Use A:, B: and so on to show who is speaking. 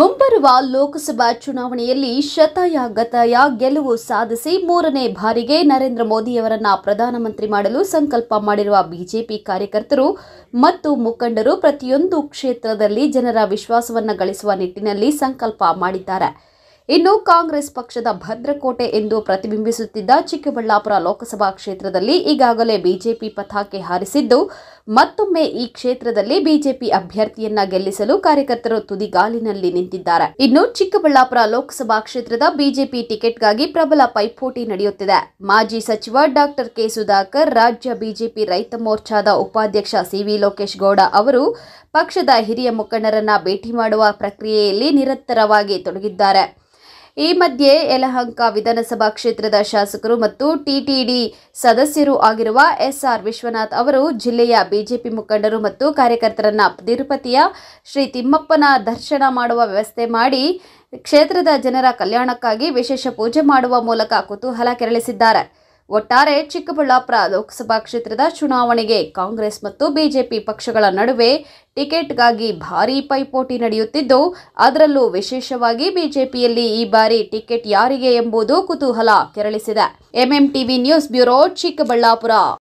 A: ಮುಂಬರುವ ಲೋಕಸಭಾ ಚುನಾವಣೆಯಲ್ಲಿ ಶತಾಯ ಗತಾಯ ಗೆಲುವು ಸಾಧಿಸಿ ಮೂರನೇ ಬಾರಿಗೆ ನರೇಂದ್ರ ಮೋದಿಯವರನ್ನ ಪ್ರಧಾನಮಂತ್ರಿ ಮಾಡಲು ಸಂಕಲ್ಪ ಮಾಡಿರುವ ಬಿಜೆಪಿ ಕಾರ್ಯಕರ್ತರು ಮತ್ತು ಮುಖಂಡರು ಪ್ರತಿಯೊಂದು ಕ್ಷೇತ್ರದಲ್ಲಿ ಜನರ ವಿಶ್ವಾಸವನ್ನು ಗಳಿಸುವ ನಿಟ್ಟಿನಲ್ಲಿ ಸಂಕಲ್ಪ ಮಾಡಿದ್ದಾರೆ ಇನ್ನು ಕಾಂಗ್ರೆಸ್ ಪಕ್ಷದ ಭದ್ರಕೋಟೆ ಎಂದು ಪ್ರತಿಬಿಂಬಿಸುತ್ತಿದ್ದ ಚಿಕ್ಕಬಳ್ಳಾಪುರ ಲೋಕಸಭಾ ಕ್ಷೇತ್ರದಲ್ಲಿ ಈಗಾಗಲೇ ಬಿಜೆಪಿ ಪತಾಕೆ ಹಾರಿಸಿದ್ದು ಮತ್ತೊಮ್ಮೆ ಈ ಕ್ಷೇತ್ರದಲ್ಲಿ ಬಿಜೆಪಿ ಅಭ್ಯರ್ಥಿಯನ್ನ ಗೆಲ್ಲಿಸಲು ಕಾರ್ಯಕರ್ತರು ತುದಿಗಾಲಿನಲ್ಲಿ ನಿಂತಿದ್ದಾರೆ ಇನ್ನು ಚಿಕ್ಕಬಳ್ಳಾಪುರ ಲೋಕಸಭಾ ಕ್ಷೇತ್ರದ ಬಿಜೆಪಿ ಟಿಕೆಟ್ಗಾಗಿ ಪ್ರಬಲ ಪೈಪೋಟಿ ನಡೆಯುತ್ತಿದೆ ಮಾಜಿ ಸಚಿವ ಡಾಕ್ಟರ್ ಕೆ ಸುಧಾಕರ್ ರಾಜ್ಯ ಬಿಜೆಪಿ ರೈತ ಮೋರ್ಚಾದ ಉಪಾಧ್ಯಕ್ಷ ಸಿವಿ ಲೋಕೇಶ್ ಗೌಡ ಅವರು ಪಕ್ಷದ ಹಿರಿಯ ಮುಖಂಡರನ್ನ ಭೇಟಿ ಮಾಡುವ ಪ್ರಕ್ರಿಯೆಯಲ್ಲಿ ನಿರಂತರವಾಗಿ ತೊಡಗಿದ್ದಾರೆ ಈ ಮಧ್ಯೆ ಯಲಹಂಕ ವಿಧಾನಸಭಾ ಕ್ಷೇತ್ರದ ಶಾಸಕರು ಮತ್ತು ಟಿಟಿಡಿ ಸದಸ್ಯರು ಆಗಿರುವ ಎಸ್ಆರ್ ವಿಶ್ವನಾಥ್ ಅವರು ಜಿಲ್ಲೆಯ ಬಿಜೆಪಿ ಮುಖಂಡರು ಮತ್ತು ಕಾರ್ಯಕರ್ತರನ್ನ ತಿರುಪತಿಯ ಶ್ರೀ ತಿಮ್ಮಪ್ಪನ ದರ್ಶನ ಮಾಡುವ ವ್ಯವಸ್ಥೆ ಮಾಡಿ ಕ್ಷೇತ್ರದ ಜನರ ಕಲ್ಯಾಣಕ್ಕಾಗಿ ವಿಶೇಷ ಪೂಜೆ ಮಾಡುವ ಮೂಲಕ ಕುತೂಹಲ ಕೆರಳಿಸಿದ್ದಾರೆ ಒಟ್ಟಾರೆ ಚಿಕ್ಕಬಳ್ಳಾಪುರ ಲೋಕಸಭಾ ಕ್ಷೇತ್ರದ ಚುನಾವಣೆಗೆ ಕಾಂಗ್ರೆಸ್ ಮತ್ತು ಬಿಜೆಪಿ ಪಕ್ಷಗಳ ನಡುವೆ ಟಿಕೆಟ್ಗಾಗಿ ಭಾರೀ ಪೈಪೋಟಿ ನಡೆಯುತ್ತಿದ್ದು ಅದರಲ್ಲೂ ವಿಶೇಷವಾಗಿ ಬಿಜೆಪಿಯಲ್ಲಿ ಈ ಬಾರಿ ಟಿಕೆಟ್ ಯಾರಿಗೆ ಎಂಬುದು ಕುತೂಹಲ ಕೆರಳಿಸಿದೆ ಎಂಎಂಟಿವಿ ನ್ಯೂಸ್ ಬ್ಯೂರೋ ಚಿಕ್ಕಬಳ್ಳಾಪುರ